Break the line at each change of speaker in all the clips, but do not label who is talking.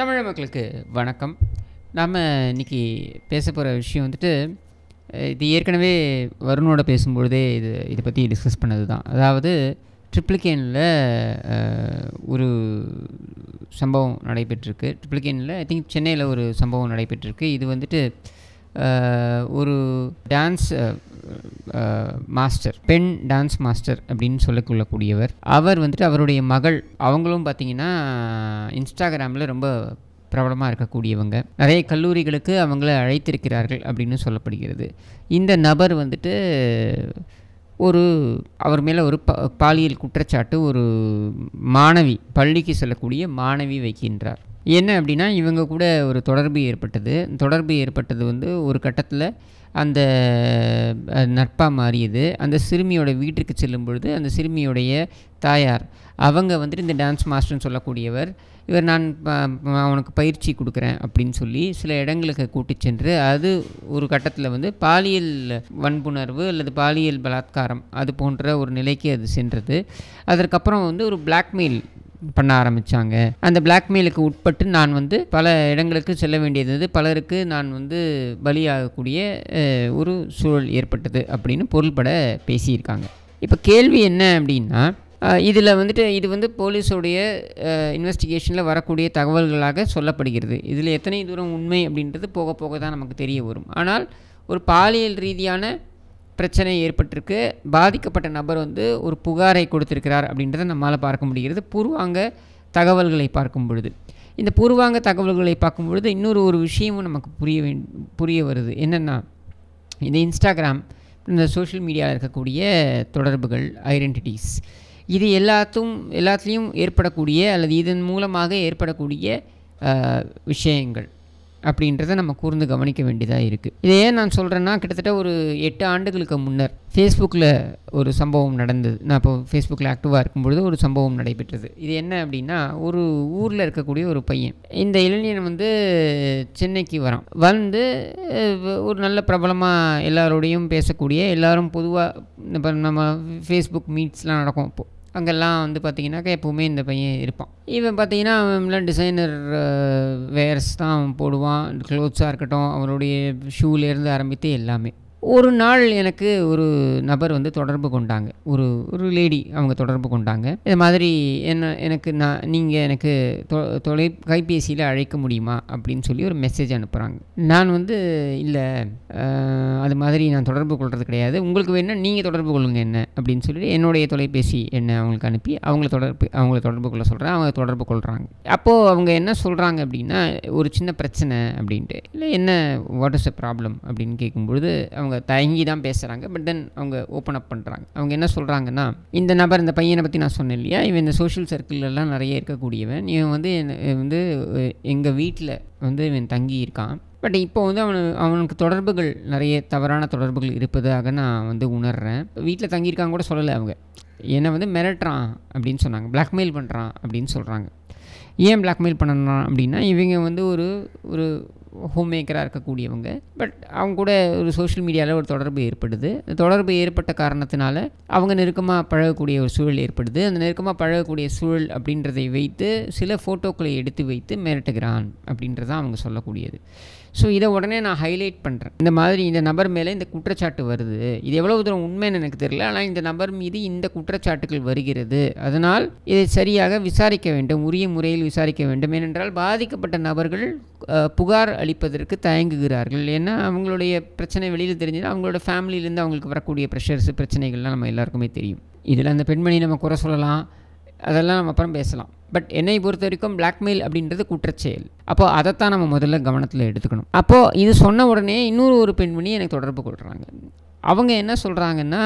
தமிழ மக்களுக்கு வணக்கம் நாம் இன்றைக்கி பேச போகிற விஷயம் வந்துட்டு இது ஏற்கனவே வருணோட பேசும்பொழுதே இது இதை பற்றி டிஸ்கஸ் பண்ணது தான் அதாவது ட்ரிப்ளிகேனில் ஒரு சம்பவம் நடைபெற்றிருக்கு ட்ரிப்ளிகேனில் ஐ திங்க் சென்னையில் ஒரு சம்பவம் நடைபெற்றிருக்கு இது வந்துட்டு ஒரு டான்ஸ் மாஸ்டர் பெண் டான்ஸ் மாஸ்டர் அப்படின்னு சொல்லக்கொள்ளக்கூடியவர் அவர் வந்துட்டு அவருடைய மகள் அவங்களும் பார்த்தீங்கன்னா இன்ஸ்டாகிராமில் ரொம்ப பிரபலமாக இருக்கக்கூடியவங்க நிறைய கல்லூரிகளுக்கு அவங்கள அழைத்திருக்கிறார்கள் அப்படின்னு சொல்லப்படுகிறது இந்த நபர் வந்துட்டு ஒரு அவர் மேலே ஒரு ப பாலியல் குற்றச்சாட்டு ஒரு மாணவி பள்ளிக்கு செல்லக்கூடிய மாணவி வைக்கின்றார் என்ன அப்படின்னா இவங்க கூட ஒரு தொடர்பு ஏற்பட்டது தொடர்பு ஏற்பட்டது வந்து ஒரு கட்டத்தில் அந்த நட்பாக மாறியது அந்த சிறுமியோட வீட்டிற்கு செல்லும் பொழுது அந்த சிறுமியோடைய தாயார் அவங்க வந்துட்டு இந்த டான்ஸ் மாஸ்டர்னு சொல்லக்கூடியவர் இவர் நான் அவனுக்கு பயிற்சி கொடுக்குறேன் அப்படின்னு சொல்லி சில இடங்களுக்கு கூட்டி சென்று அது ஒரு கட்டத்தில் வந்து பாலியல் வன்புணர்வு அல்லது பாலியல் பலாத்காரம் அது போன்ற ஒரு நிலைக்கு அது சென்றது அதற்கப்புறம் வந்து ஒரு பிளாக்மெயில் பண்ண ஆரம்பித்தாங்க அந்த பிளாக்மெயிலுக்கு உட்பட்டு நான் வந்து பல இடங்களுக்கு செல்ல வேண்டியது பலருக்கு நான் வந்து பலியாகக்கூடிய ஒரு சூழல் ஏற்பட்டது அப்படின்னு பொருள்பட பேசியிருக்காங்க இப்போ கேள்வி என்ன அப்படின்னா இதில் வந்துட்டு இது வந்து போலீஸோடைய இன்வெஸ்டிகேஷனில் வரக்கூடிய தகவல்களாக சொல்லப்படுகிறது இதில் எத்தனை தூரம் உண்மை அப்படின்றது போக போக தான் நமக்கு தெரிய வரும் ஆனால் ஒரு பாலியல் ரீதியான பிரச்சனை ஏற்பட்டிருக்கு பாதிக்கப்பட்ட நபர் வந்து ஒரு புகாரை கொடுத்திருக்கிறார் அப்படின்றத நம்மளால் பார்க்க முடிகிறது பூர்வாங்க தகவல்களை பார்க்கும் பொழுது இந்த பூர்வாங்க தகவல்களை பார்க்கும் பொழுது இன்னொரு ஒரு விஷயமும் நமக்கு புரிய புரிய வருது என்னென்னா இந்த இன்ஸ்டாகிராம் இந்த சோஷியல் மீடியாவில் இருக்கக்கூடிய தொடர்புகள் ஐடென்டிட்டிஸ் இது எல்லாத்தும் எல்லாத்துலேயும் ஏற்படக்கூடிய அல்லது இதன் மூலமாக ஏற்படக்கூடிய விஷயங்கள் அப்படின்றத நம்ம கூர்ந்து கவனிக்க வேண்டியதாக இருக்குது இதை ஏன் நான் சொல்கிறேன்னா கிட்டத்தட்ட ஒரு எட்டு ஆண்டுகளுக்கு முன்னர் ஃபேஸ்புக்கில் ஒரு சம்பவம் நடந்தது நான் இப்போ ஃபேஸ்புக்கில் ஆக்டிவாக இருக்கும்பொழுது ஒரு சம்பவம் நடைபெற்றது இது என்ன அப்படின்னா ஒரு ஊரில் இருக்கக்கூடிய ஒரு பையன் இந்த இளைஞன் வந்து சென்னைக்கு வரான் வந்து ஒரு நல்ல பிரபலமாக எல்லாரோடையும் பேசக்கூடிய எல்லோரும் பொதுவாக இப்போ நம்ம ஃபேஸ்புக் மீட்ஸ்லாம் நடக்கும் இப்போது அங்கெல்லாம் வந்து பார்த்திங்கனாக்கா எப்போவுமே இந்த பையன் இருப்பான் இவன் பார்த்தீங்கன்னா அவன்லாம் டிசைனர் வேர்ஸ் தான் போடுவான் க்ளோத்ஸாக இருக்கட்டும் அவனுடைய ஷூலேருந்து ஆரம்பித்து எல்லாமே ஒரு நாள் எனக்கு ஒரு நபர் வந்து தொடர்பு கொண்டாங்க ஒரு ஒரு லேடி அவங்க தொடர்பு கொண்டாங்க இது மாதிரி என்ன எனக்கு நான் நீங்கள் எனக்கு தொ தொலை கைபேசியில் அழைக்க முடியுமா அப்படின்னு சொல்லி ஒரு மெசேஜ் அனுப்புகிறாங்க நான் வந்து இல்லை அது மாதிரி நான் தொடர்பு கொள்வது கிடையாது உங்களுக்கு வேணால் நீங்கள் தொடர்பு கொள்ளுங்க என்ன அப்படின்னு சொல்லிட்டு என்னுடைய தொலைபேசி என்ன அவங்களுக்கு அனுப்பி அவங்கள தொடர்பு அவங்கள தொடர்பு கொள்ள சொல்கிறேன் அவங்க தொடர்பு கொள்கிறாங்க அப்போது அவங்க என்ன சொல்கிறாங்க அப்படின்னா ஒரு சின்ன பிரச்சனை அப்படின்ட்டு இல்லை என்ன வாட் இஸ் அ ப்ராப்ளம் அப்படின்னு கேட்கும்பொழுது அவங்க அவங்க தயங்கி தான் பேசுகிறாங்க பட் தென் அவங்க ஓப்பன் அப் பண்ணுறாங்க அவங்க என்ன சொல்கிறாங்கன்னா இந்த நபர் இந்த பையனை பற்றி நான் சொன்னேன் இல்லையா இவன் இந்த சோஷியல் சர்க்கிள்லாம் நிறைய இருக்கக்கூடியவன் இவன் வந்து வந்து எங்கள் வீட்டில் வந்து இவன் தங்கி இருக்கான் பட் இப்போ வந்து அவனு அவனுக்கு தொடர்புகள் நிறைய தவறான தொடர்புகள் இருப்பதாக நான் வந்து உணர்கிறேன் வீட்டில் தங்கியிருக்காங்க கூட சொல்லலை அவங்க என்னை வந்து மிரட்டுறான் அப்படின்னு சொன்னாங்க பிளாக்மெயில் பண்ணுறான் அப்படின்னு சொல்கிறாங்க ஏன் பிளாக்மெயில் பண்ணணும் அப்படின்னா இவங்க வந்து ஒரு ஒரு ஹோம் மேக்கராக இருக்கக்கூடியவங்க பட் அவங்க கூட ஒரு சோஷியல் மீடியாவில் ஒரு தொடர்பு ஏற்படுது அந்த தொடர்பு ஏற்பட்ட காரணத்தினால அவங்க நெருக்கமாக பழகக்கூடிய ஒரு சூழல் ஏற்படுது அந்த நெருக்கமாக பழகக்கூடிய சூழல் அப்படின்றதை வைத்து சில ஃபோட்டோக்களை எடுத்து வைத்து மிரட்டுகிறான் அப்படின்றதான் அவங்க சொல்லக்கூடியது ஸோ இதை உடனே நான் ஹைலைட் பண்ணுறேன் இந்த மாதிரி இந்த நபர் மேலே இந்த குற்றச்சாட்டு வருது இது எவ்வளோ தூரம் உண்மைன்னு எனக்கு தெரியல ஆனால் இந்த நபர் மீது இந்த குற்றச்சாட்டுகள் வருகிறது அதனால் இதை சரியாக விசாரிக்க வேண்டும் உரிய முறையில் விசாரிக்க வேண்டும் ஏனென்றால் பாதிக்கப்பட்ட நபர்கள் புகார் அளிப்பதற்கு தயங்குகிறார்கள் ஏன்னா அவங்களுடைய பிரச்சனை வெளியில் தெரிஞ்சுன்னா அவங்களோட ஃபேமிலியிலேருந்து அவங்களுக்கு வரக்கூடிய ப்ரெஷர்ஸ் பிரச்சனைகள்லாம் நம்ம எல்லாருக்குமே தெரியும் இதில் அந்த பெண்மணி நம்ம குறை சொல்லலாம் அதெல்லாம் நம்ம அப்புறம் பேசலாம் பட் என்னை பொறுத்த வரைக்கும் பிளாக்மெயில் அப்படின்றது குற்றச்செயல் அப்போது அதைத்தான் நம்ம முதல்ல கவனத்தில் எடுத்துக்கணும் அப்போது இது சொன்ன உடனே இன்னொரு ஒரு பெண்மணி எனக்கு தொடர்பு கொள்கிறாங்க அவங்க என்ன சொல்கிறாங்கன்னா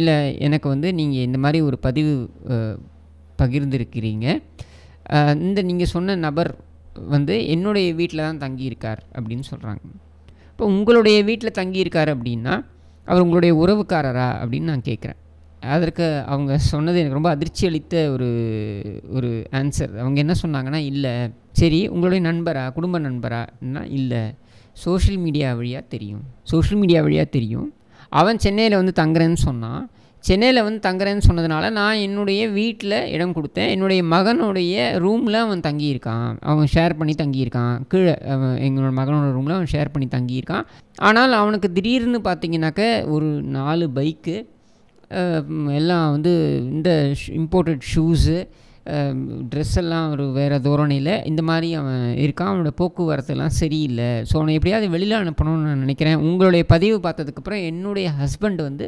இல்லை எனக்கு வந்து நீங்கள் இந்த மாதிரி ஒரு பதிவு பகிர்ந்திருக்கிறீங்க இந்த நீங்கள் சொன்ன நபர் வந்து என்னுடைய வீட்டில் தான் தங்கியிருக்கார் அப்படின்னு சொல்கிறாங்க இப்போ உங்களுடைய வீட்டில் தங்கியிருக்கார் அப்படின்னா அவர் உங்களுடைய உறவுக்காரரா அப்படின்னு நான் கேட்குறேன் அதற்கு அவங்க சொன்னது எனக்கு ரொம்ப அதிர்ச்சி அளித்த ஒரு ஒரு ஆன்சர் அவங்க என்ன சொன்னாங்கன்னா இல்லை சரி உங்களுடைய நண்பரா குடும்ப என்ன இல்லை சோஷியல் மீடியா வழியாக தெரியும் சோஷியல் மீடியா வழியாக தெரியும் அவன் சென்னையில் வந்து தங்குறேன்னு சொன்னான் சென்னையில் வந்து தங்குறேன்னு சொன்னதுனால நான் என்னுடைய வீட்டில் இடம் கொடுத்தேன் என்னுடைய மகனுடைய ரூமில் அவன் தங்கியிருக்கான் அவன் ஷேர் பண்ணி தங்கியிருக்கான் கீழே அவன் எங்களோட மகனோட ரூமில் அவன் ஷேர் பண்ணி தங்கியிருக்கான் ஆனால் அவனுக்கு திடீர்னு பார்த்தீங்கன்னாக்க ஒரு நாலு பைக்கு எல்லாம் வந்து இந்த இம்போர்ட்டட் ஷூஸு ட்ரெஸ் எல்லாம் ஒரு வேறு தோரணையில் இந்த மாதிரி அவன் இருக்கான் அவனோட போக்குவரத்துலாம் சரியில்லை ஸோ அவனை எப்படியாவது வெளியில் அனுப்பணும்னு நான் நினைக்கிறேன் உங்களுடைய பதிவு பார்த்ததுக்கப்புறம் என்னுடைய ஹஸ்பண்ட் வந்து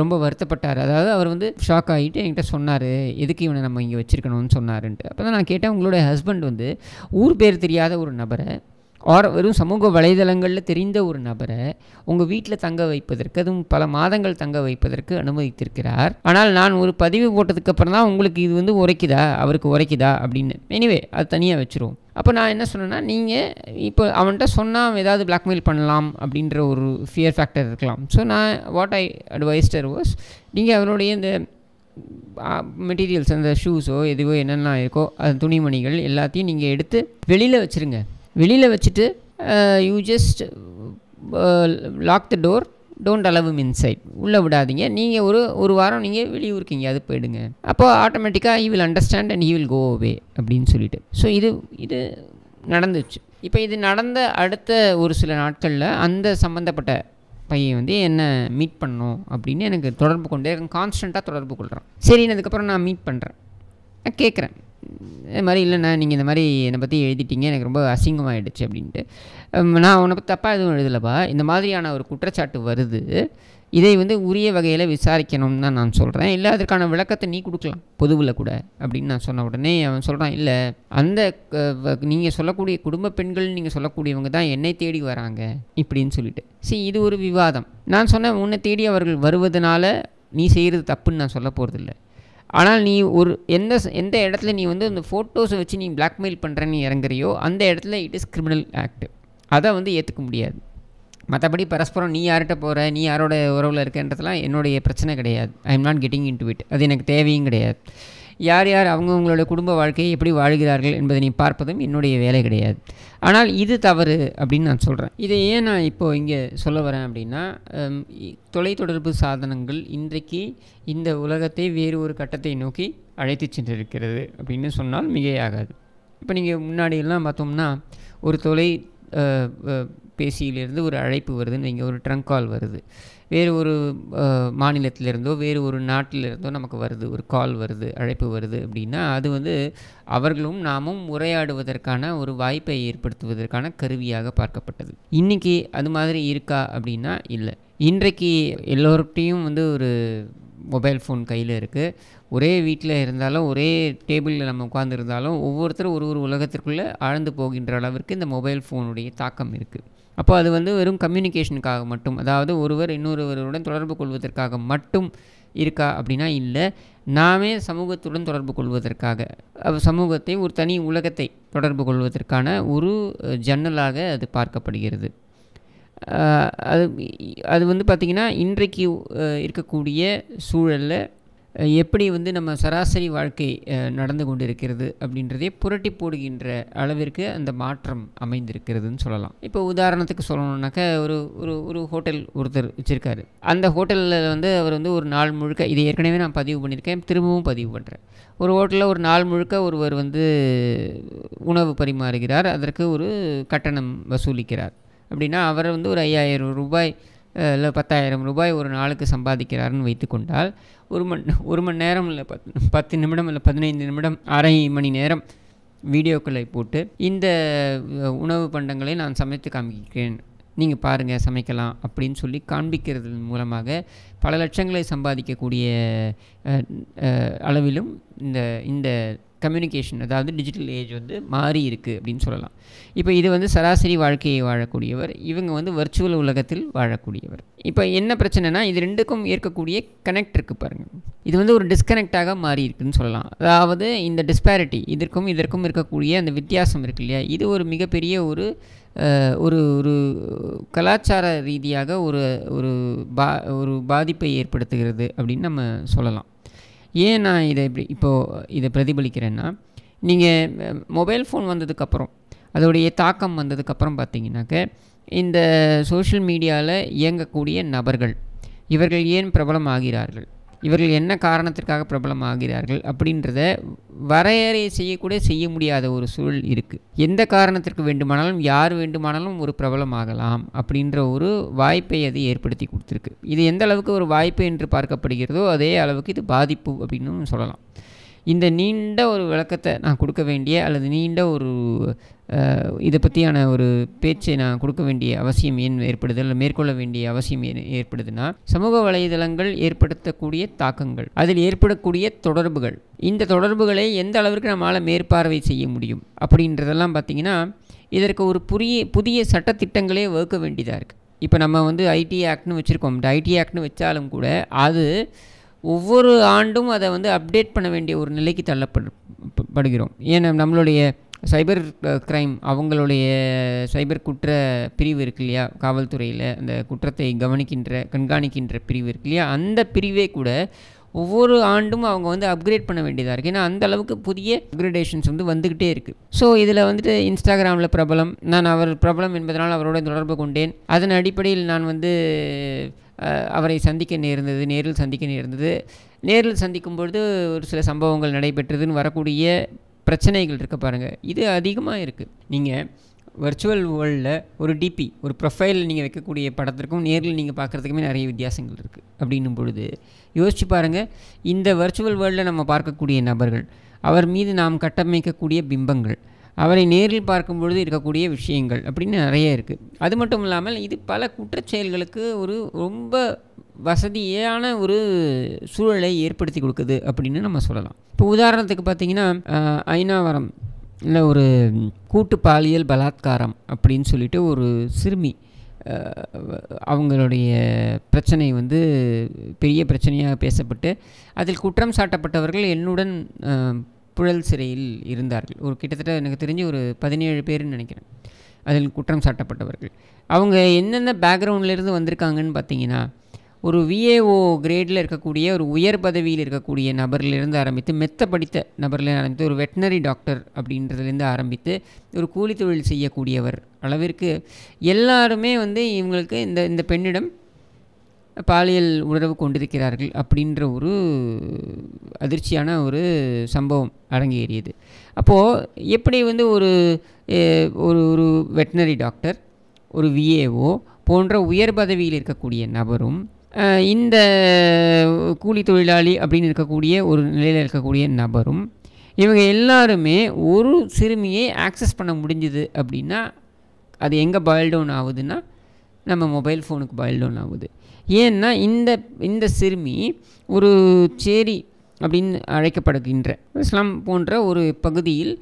ரொம்ப வருத்தப்பட்டார் அதாவது அவர் வந்து ஷாக் ஆகிட்டு என்கிட்ட சொன்னார் எதுக்கு இவனை நம்ம இங்கே வச்சுருக்கணும்னு சொன்னாருன்ட்டு அப்போ தான் நான் கேட்டேன் உங்களுடைய ஹஸ்பண்ட் வந்து ஊர் பேர் தெரியாத ஒரு நபரை ஆர் வெறும் சமூக வலைதளங்களில் தெரிந்த ஒரு நபரை உங்கள் வீட்டில் தங்க வைப்பதற்கு அதுவும் பல மாதங்கள் தங்க வைப்பதற்கு அனுமதித்திருக்கிறார் ஆனால் நான் ஒரு பதிவு போட்டதுக்கு அப்புறம் தான் உங்களுக்கு இது வந்து உரைக்குதா அவருக்கு உரைக்குதா அப்படின்னு எனிவே அது தனியாக வச்சுருவோம் அப்போ நான் என்ன சொன்னேன்னா நீங்கள் இப்போ அவன்கிட்ட சொன்னால் ஏதாவது பிளாக்மெயில் பண்ணலாம் அப்படின்ற ஒரு ஃபியர் ஃபேக்டர் இருக்கலாம் ஸோ நான் வாட் ஐ அட்வைஸ்டர் வாஸ் நீங்கள் அவருடைய இந்த மெட்டீரியல்ஸ் அந்த ஷூஸோ எதுவோ என்னென்ன இருக்கோ அந்த துணிமணிகள் எல்லாத்தையும் நீங்கள் எடுத்து வெளியில் வச்சுருங்க வெளியில் வச்சுட்டு you just lock the door don't allow him inside உள்ளே விடாதீங்க நீங்கள் ஒரு ஒரு வாரம் நீங்கள் வெளியூருக்கு எங்கேயாவது போயிடுங்க அப்போ ஆட்டோமேட்டிக்காக he will understand and he will go away அப்படின்னு சொல்லிட்டு ஸோ இது இது நடந்துச்சு இப்போ இது நடந்த அடுத்த ஒரு சில நாட்களில் அந்த சம்மந்தப்பட்ட பையன் வந்து என்னை மீட் பண்ணணும் அப்படின்னு எனக்கு தொடர்பு கொண்டே கான்ஸ்டண்ட்டாக தொடர்பு கொள்கிறான் சரின்னு அதுக்கப்புறம் நான் மீட் பண்ணுறேன் நான் கேட்குறேன் இது மாதிரி இல்லைண்ணா நீங்கள் இந்த மாதிரி என்னை பற்றி எழுதிட்டீங்க எனக்கு ரொம்ப அசிங்கமாகிடுச்சு அப்படின்ட்டு நான் உன்னை பற்றி தப்பாக எதுவும் எழுதலப்பா இந்த மாதிரியான ஒரு குற்றச்சாட்டு வருது இதை வந்து உரிய வகையில் விசாரிக்கணும்னு தான் நான் சொல்கிறேன் இல்லை அதற்கான விளக்கத்தை நீ கொடுக்கலாம் பொதுவில் கூட அப்படின்னு நான் சொன்ன உடனே அவன் சொல்கிறான் இல்லை அந்த நீங்கள் சொல்லக்கூடிய குடும்ப பெண்கள் நீங்கள் சொல்லக்கூடியவங்க தான் என்னை தேடி வராங்க இப்படின்னு சொல்லிட்டு சரி இது ஒரு விவாதம் நான் சொன்னேன் உன்னை தேடி அவர்கள் வருவதனால நீ செய்கிறது தப்புன்னு நான் சொல்ல போகிறதில்ல ஆனால் நீ ஒரு எந்த எந்த இடத்துல நீ வந்து அந்த ஃபோட்டோஸை வச்சு நீ பிளாக்மெயில் பண்ணுறேன்னு இறங்குறியோ அந்த இடத்துல இட் இஸ் கிரிமினல் ஆக்ட் அதை வந்து ஏற்றுக்க முடியாது மற்றபடி பரஸ்பரம் நீ யார்கிட்ட போகிற நீ யாரோட உறவில் இருக்கன்றதுலாம் என்னுடைய பிரச்சனை கிடையாது I am not getting into it அது எனக்கு தேவையும் கிடையாது யார் யார் அவங்கவுங்களுடைய குடும்ப வாழ்க்கையை எப்படி வாழ்கிறார்கள் என்பதை நீ பார்ப்பதும் என்னுடைய வேலை கிடையாது ஆனால் இது தவறு அப்படின்னு நான் சொல்கிறேன் இதை ஏன் நான் இப்போது இங்கே சொல்ல வரேன் அப்படின்னா தொலைத்தொடர்பு சாதனங்கள் இன்றைக்கு இந்த உலகத்தை வேறு ஒரு கட்டத்தை நோக்கி அழைத்து சென்றிருக்கிறது அப்படின்னு சொன்னால் மிகையாகாது இப்போ நீங்கள் முன்னாடியெல்லாம் பார்த்தோம்னா ஒரு தொலை பேசியிலிருந்து ஒரு அழைப்பு வருதுன்னு நீங்கள் ஒரு ட்ரங்க் கால் வருது வேறு ஒரு மாநிலத்திலிருந்தோ வேறு ஒரு நாட்டிலிருந்தோ நமக்கு வருது ஒரு கால் வருது அழைப்பு வருது அப்படின்னா அது வந்து அவர்களும் நாமும் உரையாடுவதற்கான ஒரு வாய்ப்பை ஏற்படுத்துவதற்கான கருவியாக பார்க்கப்பட்டது இன்றைக்கி அது மாதிரி இருக்கா அப்படின்னா இல்லை இன்றைக்கு எல்லோர்கிட்டையும் வந்து ஒரு மொபைல் ஃபோன் கையில் இருக்குது ஒரே வீட்டில் இருந்தாலும் ஒரே டேபிளில் நம்ம உட்காந்துருந்தாலும் ஒவ்வொருத்தரும் ஒரு ஒரு உலகத்திற்குள்ளே ஆழ்ந்து போகின்ற அளவிற்கு இந்த மொபைல் ஃபோனுடைய தாக்கம் இருக்குது அப்போ அது வந்து வெறும் கம்யூனிகேஷனுக்காக மட்டும் அதாவது ஒருவர் இன்னொருவருடன் தொடர்பு கொள்வதற்காக மட்டும் இருக்கா அப்படின்னா இல்லை நாமே சமூகத்துடன் தொடர்பு கொள்வதற்காக சமூகத்தை ஒரு தனி உலகத்தை தொடர்பு கொள்வதற்கான ஒரு ஜன்னலாக அது பார்க்கப்படுகிறது அது அது வந்து பார்த்திங்கன்னா இன்றைக்கு இருக்கக்கூடிய சூழலில் எப்படி வந்து நம்ம சராசரி வாழ்க்கை நடந்து கொண்டிருக்கிறது அப்படின்றதே புரட்டி போடுகின்ற அளவிற்கு அந்த மாற்றம் அமைந்திருக்கிறதுன்னு சொல்லலாம் இப்போ உதாரணத்துக்கு சொல்லணுன்னாக்கா ஒரு ஒரு ஒரு ஹோட்டல் ஒருத்தர் வச்சுருக்காரு அந்த ஹோட்டலில் வந்து அவர் வந்து ஒரு நாள் முழுக்க இது ஏற்கனவே நான் பதிவு பண்ணியிருக்கேன் திரும்பவும் பதிவு பண்ணுறேன் ஒரு ஹோட்டலில் ஒரு நாள் முழுக்க ஒருவர் வந்து உணவு பரிமாறுகிறார் அதற்கு ஒரு கட்டணம் வசூலிக்கிறார் அப்படின்னா அவர் வந்து ஒரு ஐயாயிரம் ரூபாய் இல்லை பத்தாயிரம் ரூபாய் ஒரு நாளுக்கு சம்பாதிக்கிறாருன்னு வைத்துக்கொண்டால் ஒரு மண் ஒரு மணி நேரம் இல்லை பத் பத்து நிமிடம் இல்லை பதினைந்து நிமிடம் அரை மணி நேரம் வீடியோக்களை போட்டு இந்த உணவு பண்டங்களை நான் சமைத்து காமிக்கிறேன் நீங்கள் பாருங்கள் சமைக்கலாம் அப்படின்னு சொல்லி காண்பிக்கிறது மூலமாக பல லட்சங்களை சம்பாதிக்கக்கூடிய அளவிலும் இந்த இந்த கம்யூனிகேஷன் அதாவது டிஜிட்டல் ஏஜ் வந்து மாறி இருக்குது அப்படின்னு சொல்லலாம் இப்போ இது வந்து சராசரி வாழ்க்கையை வாழக்கூடியவர் இவங்க வந்து வர்ச்சுவல் உலகத்தில் வாழக்கூடியவர் இப்போ என்ன பிரச்சனைனா இது ரெண்டுக்கும் ஏற்கக்கூடிய கனெக்ட் இருக்குது பாருங்கள் இது வந்து ஒரு டிஸ்கனெக்டாக மாறி இருக்குதுன்னு சொல்லலாம் அதாவது இந்த டிஸ்பேரிட்டி இதற்கும் இதற்கும் இருக்கக்கூடிய அந்த வித்தியாசம் இருக்கு இல்லையா இது ஒரு மிகப்பெரிய ஒரு ஒரு ஒரு கலாச்சார ரீதியாக ஒரு ஒரு பா ஒரு பாதிப்பை ஏற்படுத்துகிறது அப்படின்னு நம்ம சொல்லலாம் ஏன் நான் இதை இப்படி இப்போது இதை பிரதிபலிக்கிறேன்னா நீங்கள் மொபைல் ஃபோன் வந்ததுக்கப்புறம் அதோடைய தாக்கம் வந்ததுக்கப்புறம் பார்த்தீங்கன்னாக்க இந்த சோஷியல் மீடியாவில் இயங்கக்கூடிய நபர்கள் இவர்கள் ஏன் பிரபலம் ஆகிறார்கள் இவர்கள் என்ன காரணத்திற்காக பிரபலம் ஆகிறார்கள் அப்படின்றத வரையறை செய்யக்கூட செய்ய முடியாத ஒரு சூழல் இருக்குது எந்த காரணத்திற்கு வேண்டுமானாலும் யார் வேண்டுமானாலும் ஒரு பிரபலம் ஆகலாம் அப்படின்ற ஒரு வாய்ப்பை அது ஏற்படுத்தி கொடுத்துருக்கு இது எந்த அளவுக்கு ஒரு வாய்ப்பு என்று பார்க்கப்படுகிறதோ அதே அளவுக்கு இது பாதிப்பு அப்படின்னு சொல்லலாம் இந்த நீண்ட ஒரு விளக்கத்தை நான் கொடுக்க வேண்டிய அல்லது நீண்ட ஒரு இதை பற்றியான ஒரு பேச்சை நான் கொடுக்க வேண்டிய அவசியம் ஏன் ஏற்படுது இல்லை மேற்கொள்ள வேண்டிய அவசியம் ஏன் ஏற்படுதுன்னா சமூக வலைதளங்கள் ஏற்படுத்தக்கூடிய தாக்கங்கள் அதில் ஏற்படக்கூடிய தொடர்புகள் இந்த தொடர்புகளை எந்த அளவிற்கு நம்மளால் மேற்பார்வை செய்ய முடியும் அப்படின்றதெல்லாம் பார்த்திங்கன்னா இதற்கு ஒரு புரிய புதிய சட்டத்திட்டங்களே வகுக்க வேண்டியதாக இருக்குது இப்போ நம்ம வந்து ஐடி ஆக்ட்னு வச்சுருக்கோம் ஐடி ஆக்ட்னு வச்சாலும் கூட அது ஒவ்வொரு ஆண்டும் அதை வந்து அப்டேட் பண்ண வேண்டிய ஒரு நிலைக்கு தள்ளப்படுகிறோம் ஏன்னா நம்மளுடைய சைபர் க்ரைம் அவங்களுடைய சைபர் குற்ற பிரிவு இருக்கு இல்லையா காவல்துறையில் அந்த குற்றத்தை கவனிக்கின்ற கண்காணிக்கின்ற பிரிவு இருக்கு இல்லையா அந்த பிரிவே கூட ஒவ்வொரு ஆண்டும் அவங்க வந்து அப்கிரேட் பண்ண வேண்டியதாக இருக்குது ஏன்னா அந்த அளவுக்கு புதிய அப்கிரேடேஷன்ஸ் வந்து வந்துக்கிட்டே இருக்குது ஸோ இதில் வந்துட்டு இன்ஸ்டாகிராமில் பிரபலம் நான் அவர் பிரபலம் என்பதனால் அவரோட தொடர்பு கொண்டேன் அதன் அடிப்படையில் நான் வந்து அவரை சந்திக்க நேர்ந்தது நேரில் சந்திக்க நேர்ந்தது நேரில் சந்திக்கும் பொழுது ஒரு சில சம்பவங்கள் நடைபெற்றதுன்னு வரக்கூடிய பிரச்சனைகள் இருக்க பாருங்கள் இது அதிகமாக இருக்குது நீங்கள் வர்ச்சுவல் வேர்ல்டில் ஒரு டிபி ஒரு ப்ரொஃபைலில் நீங்கள் வைக்கக்கூடிய படத்திற்கும் நேரில் நீங்கள் பார்க்குறதுக்குமே நிறைய வித்தியாசங்கள் இருக்குது அப்படின்னும் பொழுது யோசிச்சு பாருங்கள் இந்த வர்ச்சுவல் வேர்ல்டில் நம்ம பார்க்கக்கூடிய நபர்கள் அவர் மீது நாம் கட்டமைக்கக்கூடிய பிம்பங்கள் அவரை நேரில் பார்க்கும் பொழுது இருக்கக்கூடிய விஷயங்கள் அப்படின்னு நிறைய இருக்குது அது மட்டும் இல்லாமல் இது பல குற்றச்செயல்களுக்கு ஒரு ரொம்ப வசதியான ஒரு சூழலை ஏற்படுத்தி கொடுக்குது அப்படின்னு நம்ம சொல்லலாம் இப்போ உதாரணத்துக்கு பார்த்திங்கன்னா ஐநாவரம் இல்லை ஒரு கூட்டு பாலியல் பலாத்காரம் அப்படின்னு சொல்லிட்டு ஒரு சிறுமி அவங்களுடைய பிரச்சனை வந்து பெரிய பிரச்சனையாக பேசப்பட்டு அதில் குற்றம் சாட்டப்பட்டவர்கள் என்னுடன் புழல் சிறையில் இருந்தார்கள் ஒரு கிட்டத்தட்ட எனக்கு தெரிஞ்சு ஒரு பதினேழு பேர்னு நினைக்கிறேன் அதில் குற்றம் சாட்டப்பட்டவர்கள் அவங்க என்னென்ன பேக்ரவுண்ட்லேருந்து வந்திருக்காங்கன்னு பார்த்தீங்கன்னா ஒரு விஏஓ கிரேடில் இருக்கக்கூடிய ஒரு உயர் பதவியில் இருக்கக்கூடிய நபர்லேருந்து ஆரம்பித்து மெத்த படித்த நபர்லேருந்து ஆரம்பித்து ஒரு வெட்டினரி டாக்டர் அப்படின்றதுலேருந்து ஆரம்பித்து ஒரு கூலி தொழில் செய்யக்கூடியவர் அளவிற்கு எல்லாருமே வந்து இவங்களுக்கு இந்த இந்த பெண்ணிடம் பாலியல் உணர்வு கொண்டிருக்கிறார்கள் அப்படின்ற ஒரு அதிர்ச்சியான ஒரு சம்பவம் அடங்கேறியது அப்போது எப்படி வந்து ஒரு ஒரு ஒரு வெட்டினரி டாக்டர் ஒரு விஏஓ போன்ற உயர் பதவியில் இருக்கக்கூடிய நபரும் இந்த கூலி தொழிலாளி அப்படின்னு இருக்கக்கூடிய ஒரு நிலையில் இருக்கக்கூடிய நபரும் இவங்க எல்லாருமே ஒரு சிறுமியை ஆக்சஸ் பண்ண முடிஞ்சுது அப்படின்னா அது எங்கே பாயில் டவுன் ஆகுதுன்னா நம்ம மொபைல் ஃபோனுக்கு பாயில் டவுன் ஆகுது ஏன்னா இந்த இந்த சிறுமி ஒரு சேரி அப்படின்னு அழைக்கப்படுகின்ற ஸ்லம் போன்ற ஒரு பகுதியில்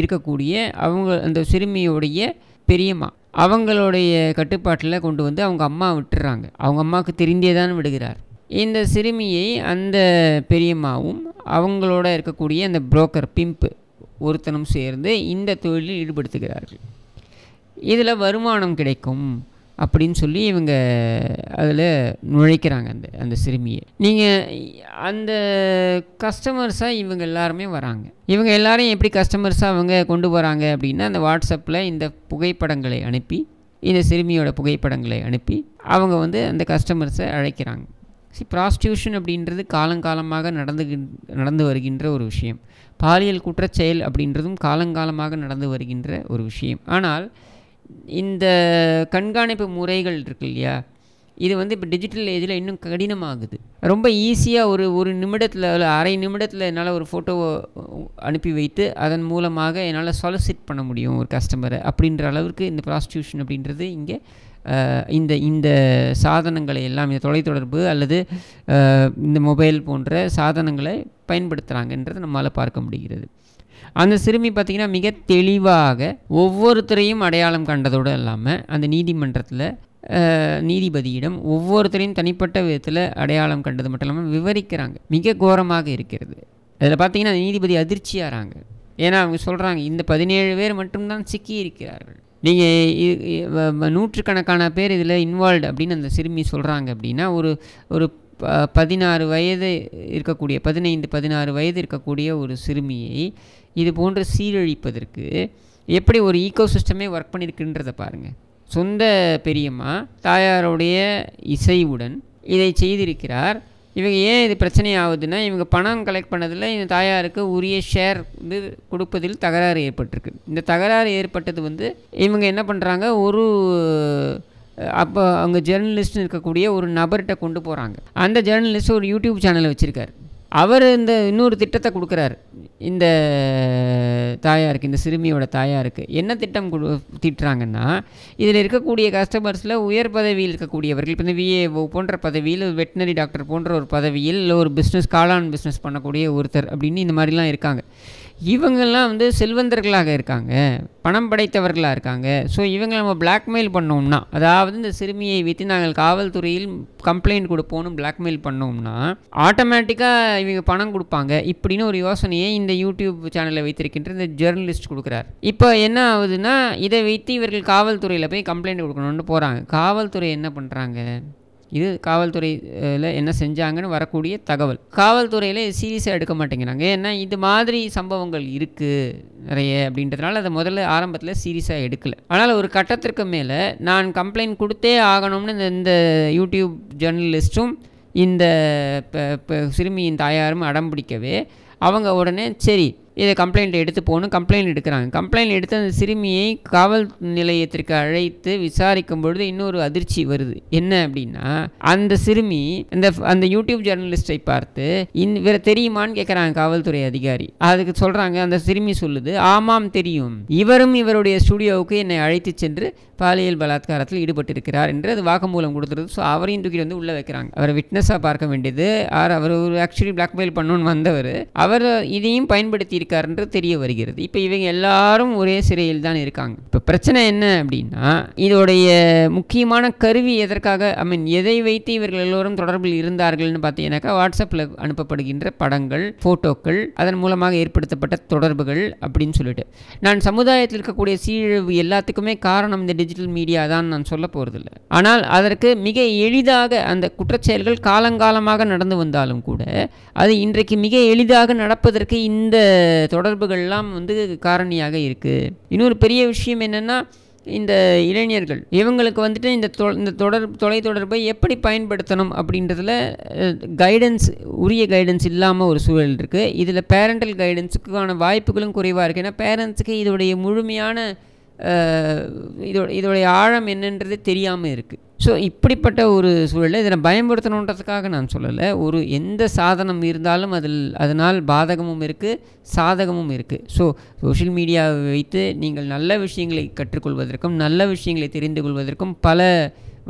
இருக்கக்கூடிய அவங்க அந்த சிறுமியோடைய பெரியம்மா அவங்களுடைய கட்டுப்பாட்டில் கொண்டு வந்து அவங்க அம்மா விட்டுறாங்க அவங்க அம்மாவுக்கு தெரிந்தே தான் விடுகிறார் இந்த சிறுமியை அந்த பெரியம்மாவும் அவங்களோட இருக்கக்கூடிய அந்த புரோக்கர் பிம்பு ஒருத்தனும் சேர்ந்து இந்த தொழிலில் ஈடுபடுத்துகிறார்கள் இதில் வருமானம் கிடைக்கும் அப்படின்னு சொல்லி இவங்க அதில் நுழைக்கிறாங்க அந்த அந்த சிறுமியை நீங்கள் அந்த கஸ்டமர்ஸாக இவங்க எல்லாருமே வராங்க இவங்க எல்லாரையும் எப்படி கஸ்டமர்ஸாக அவங்க கொண்டு வராங்க அப்படின்னா அந்த வாட்ஸ்அப்பில் இந்த புகைப்படங்களை அனுப்பி இந்த சிறுமியோட புகைப்படங்களை அனுப்பி அவங்க வந்து அந்த கஸ்டமர்ஸை அழைக்கிறாங்க சி ப்ராஸ்டியூஷன் அப்படின்றது காலங்காலமாக நடந்து நடந்து வருகின்ற ஒரு விஷயம் பாலியல் குற்றச்செயல் அப்படின்றதும் காலங்காலமாக நடந்து வருகின்ற ஒரு விஷயம் ஆனால் இந்த கண்காணிப்பு முறைகள் இருக்கு இல்லையா இது வந்து இப்போ டிஜிட்டல் ஏஜில் இன்னும் கடினமாகுது ரொம்ப ஈஸியாக ஒரு ஒரு நிமிடத்தில் அரை நிமிடத்தில் என்னால் ஒரு ஃபோட்டோவை அனுப்பி வைத்து அதன் மூலமாக என்னால் சொலசிட் பண்ண முடியும் ஒரு கஸ்டமரை அப்படின்ற அளவுக்கு இந்த ப்ராஸ்டியூஷன் அப்படின்றது இங்கே இந்த இந்த சாதனங்களை எல்லாம் இந்த தொலைத்தொடர்பு அல்லது இந்த மொபைல் போன்ற சாதனங்களை பயன்படுத்துகிறாங்கன்றதை நம்மளால் பார்க்க முடிகிறது அந்த சிறுமி பார்த்திங்கன்னா மிக தெளிவாக ஒவ்வொருத்தரையும் அடையாளம் கண்டதோடு இல்லாமல் அந்த நீதிமன்றத்தில் நீதிபதியிடம் ஒவ்வொருத்தரையும் தனிப்பட்ட விதத்தில் அடையாளம் கண்டது மட்டும் இல்லாமல் விவரிக்கிறாங்க மிக கோரமாக இருக்கிறது அதில் பார்த்திங்கன்னா நீதிபதி அதிர்ச்சியாகிறாங்க ஏன்னா அவங்க சொல்கிறாங்க இந்த பதினேழு பேர் மட்டும்தான் சிக்கி இருக்கிறார்கள் நீங்கள் நூற்றுக்கணக்கான பேர் இதில் இன்வால்வ் அப்படின்னு அந்த சிறுமி சொல்கிறாங்க அப்படின்னா ஒரு ஒரு பதினாறு வயது இருக்கக்கூடிய பதினைந்து பதினாறு வயது இருக்கக்கூடிய ஒரு சிறுமியை இது போன்று சீரழிப்பதற்கு எப்படி ஒரு ஈக்கோ சிஸ்டமே ஒர்க் பண்ணியிருக்குன்றதை பாருங்கள் சொந்த பெரியம்மா தாயாருடைய இசைவுடன் இதை செய்திருக்கிறார் இவங்க ஏன் இது பிரச்சனை ஆகுதுன்னா இவங்க பணம் கலெக்ட் பண்ணதில் இந்த தாயாருக்கு உரிய ஷேர் வந்து கொடுப்பதில் தகராறு ஏற்பட்டிருக்கு இந்த தகராறு ஏற்பட்டது வந்து இவங்க என்ன பண்ணுறாங்க ஒரு அப்போ அவங்க ஜேர்னலிஸ்ட்னு இருக்கக்கூடிய ஒரு நபர்கிட்ட கொண்டு போகிறாங்க அந்த ஜேர்னலிஸ்ட் ஒரு யூடியூப் சேனலை வச்சுருக்கார் அவர் இந்த இன்னொரு திட்டத்தை கொடுக்குறாரு இந்த தாயாருக்கு இந்த சிறுமியோட தாயாருக்கு என்ன திட்டம் திட்டுறாங்கன்னா இதில் இருக்கக்கூடிய கஸ்டமர்ஸில் உயர் பதவியில் இருக்கக்கூடியவர்கள் இப்போ இந்த விஏஓ போன்ற பதவியில் வெட்டினரி டாக்டர் போன்ற ஒரு பதவியில் ஒரு பிஸ்னஸ் காலான் பிஸ்னஸ் பண்ணக்கூடிய ஒருத்தர் அப்படின்னு இந்த மாதிரிலாம் இருக்காங்க இவங்கெல்லாம் வந்து செல்வந்தர்களாக இருக்காங்க பணம் படைத்தவர்களாக இருக்காங்க ஸோ இவங்க நம்ம பிளாக்மெயில் பண்ணோம்னா அதாவது இந்த சிறுமியை வைத்து நாங்கள் காவல்துறையில் கம்ப்ளைண்ட் கொடுப்போம்னு பிளாக்மெயில் பண்ணோம்னா ஆட்டோமேட்டிக்காக இவங்க பணம் கொடுப்பாங்க இப்படின்னு ஒரு யோசனையை இந்த யூடியூப் சேனலில் வைத்திருக்கின்ற இந்த ஜேர்னலிஸ்ட் கொடுக்குறாரு இப்போ என்ன ஆகுதுன்னா இதை வைத்து இவர்கள் காவல்துறையில் போய் கம்ப்ளைண்ட் கொடுக்கணும்னு போகிறாங்க காவல்துறை என்ன பண்ணுறாங்க இது காவல்துறையில் என்ன செஞ்சாங்கன்னு வரக்கூடிய தகவல் காவல்துறையில் சீரியஸாக எடுக்க மாட்டேங்கிறாங்க ஏன்னா இது மாதிரி சம்பவங்கள் இருக்குது நிறைய அப்படின்றதுனால அதை முதல்ல ஆரம்பத்தில் சீரியஸாக எடுக்கலை ஆனால் ஒரு கட்டத்திற்கு மேலே நான் கம்ப்ளைண்ட் கொடுத்தே ஆகணும்னு இந்த யூடியூப் ஜேர்னலிஸ்ட்டும் இந்த சிறுமியின் தாயாரும் அடம் பிடிக்கவே அவங்க உடனே சரி இதை கம்ப்ளைண்ட் எடுத்து போகணும் கம்ப்ளைண்ட் எடுக்கிறாங்க கம்ப்ளைண்ட் எடுத்து அந்த சிறுமியை காவல் நிலையத்திற்கு அழைத்து விசாரிக்கும் பொழுது இன்னொரு அதிர்ச்சி வருது என்ன அப்படின்னா அந்த சிறுமி இந்த அந்த யூடியூப் ஜேர்னலிஸ்டை பார்த்து இன் வேற தெரியுமான்னு கேட்குறாங்க காவல்துறை அதிகாரி அதுக்கு சொல்கிறாங்க அந்த சிறுமி சொல்லுது ஆமாம் தெரியும் இவரும் இவருடைய ஸ்டுடியோவுக்கு என்னை அழைத்து சென்று பாலியல் பலாத்காரத்தில் ஈடுபட்டிருக்கிறார் என்று அது வாக்குமூலம் கொடுத்துருது ஸோ அவரையும் தூக்கிட்டு வந்து உள்ளே வைக்கிறாங்க அவரை விட்னஸாக பார்க்க வேண்டியது ஆர் அவர் ஒரு ஆக்சுவலி பிளாக்மெயில் பண்ணணும்னு வந்தவர் அவர் இதையும் பயன்படுத்தி இருக்காருன்றது தெரிய வருகிறது இப்போ இவங்க எல்லாரும் ஒரே சிறையில் தான் இருக்காங்க இப்போ பிரச்சனை என்ன அப்படின்னா இதோடைய முக்கியமான கருவி எதற்காக ஐ மீன் எதை வைத்து இவர்கள் எல்லோரும் தொடர்பில் இருந்தார்கள்னு பார்த்தீங்கன்னாக்கா வாட்ஸ்அப்பில் அனுப்பப்படுகின்ற படங்கள் ஃபோட்டோக்கள் அதன் மூலமாக ஏற்படுத்தப்பட்ட தொடர்புகள் அப்படின்னு சொல்லிட்டு நான் சமுதாயத்தில் இருக்கக்கூடிய சீழவு எல்லாத்துக்குமே காரணம் இந்த டிஜிட்டல் மீடியா தான் நான் சொல்ல போகிறதில்லை ஆனால் அதற்கு மிக எளிதாக அந்த குற்றச்செயல்கள் காலங்காலமாக நடந்து வந்தாலும் கூட அது இன்றைக்கு மிக எளிதாக நடப்பதற்கு இந்த தொடர்புகள்லாம் வந்து காரணியாக இருக்குது இன்னொரு பெரிய விஷயம் என்னென்னா இந்த இளைஞர்கள் இவங்களுக்கு வந்துட்டு இந்த தொ இந்த தொடர் தொலை தொடர்பை எப்படி பயன்படுத்தணும் அப்படின்றதுல கைடன்ஸ் உரிய கைடன்ஸ் இல்லாமல் ஒரு சூழல் இருக்குது இதில் பேரண்டல் கைடன்ஸுக்கான வாய்ப்புகளும் குறைவாக இருக்குது ஏன்னா பேரண்ட்ஸுக்கு இதோடைய முழுமையான இதோ இதோடைய ஆழம் என்னன்றது தெரியாமல் இருக்குது ஸோ இப்படிப்பட்ட ஒரு சூழலில் இதை பயன்படுத்தணுன்றதுக்காக நான் சொல்லலை ஒரு எந்த சாதனம் இருந்தாலும் அதில் அதனால் பாதகமும் இருக்குது சாதகமும் இருக்குது ஸோ சோஷியல் மீடியாவை வைத்து நீங்கள் நல்ல விஷயங்களை கற்றுக்கொள்வதற்கும் நல்ல விஷயங்களை தெரிந்து கொள்வதற்கும் பல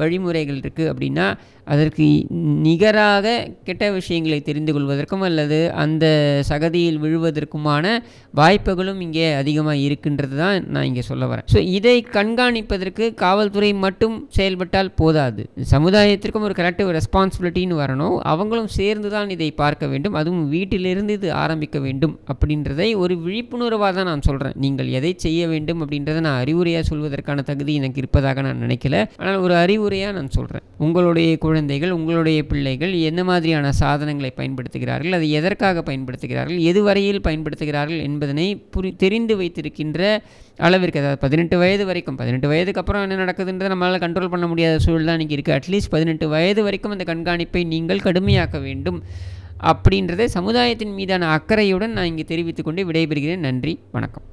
வழிமுறைகள் இருக்குது அப்படின்னா அதற்கு நிகராக கெட்ட விஷயங்களை தெரிந்து கொள்வதற்கும் அல்லது அந்த சகதியில் விழுவதற்குமான வாய்ப்புகளும் இங்கே அதிகமாக இருக்கின்றது தான் நான் இங்கே சொல்ல வரேன் ஸோ இதை கண்காணிப்பதற்கு காவல்துறை மட்டும் செயல்பட்டால் போதாது சமுதாயத்திற்கும் ஒரு கரெக்டிவ் ரெஸ்பான்சிபிலிட்டின்னு வரணும் அவங்களும் சேர்ந்து தான் இதை பார்க்க வேண்டும் அதுவும் வீட்டிலிருந்து இது ஆரம்பிக்க வேண்டும் அப்படின்றதை ஒரு விழிப்புணர்வாக தான் நான் சொல்கிறேன் நீங்கள் எதை செய்ய வேண்டும் அப்படின்றத நான் அறிவுரையாக சொல்வதற்கான தகுதி எனக்கு இருப்பதாக நான் நினைக்கல ஆனால் ஒரு அறிவுரையாக நான் சொல்கிறேன் உங்களுடைய குழந்தைகள் உங்களுடைய பிள்ளைகள் என்ன மாதிரியான சாதனங்களை பயன்படுத்துகிறார்கள் அது எதற்காக பயன்படுத்துகிறார்கள் எதுவரையில் பயன்படுத்துகிறார்கள் என்பதனை புரி தெரிந்து வைத்திருக்கின்ற அளவிற்கு அதாவது பதினெட்டு வயது வரைக்கும் பதினெட்டு வயதுக்கு அப்புறம் என்ன நடக்குதுன்றதை நம்மளால் கண்ட்ரோல் பண்ண முடியாத சூழல் தான் இன்றைக்கி இருக்குது அட்லீஸ்ட் பதினெட்டு வயது வரைக்கும் அந்த கண்காணிப்பை நீங்கள் கடுமையாக்க வேண்டும் அப்படின்றத சமுதாயத்தின் மீதான அக்கறையுடன் நான் இங்கே தெரிவித்துக்கொண்டு விடைபெறுகிறேன் நன்றி வணக்கம்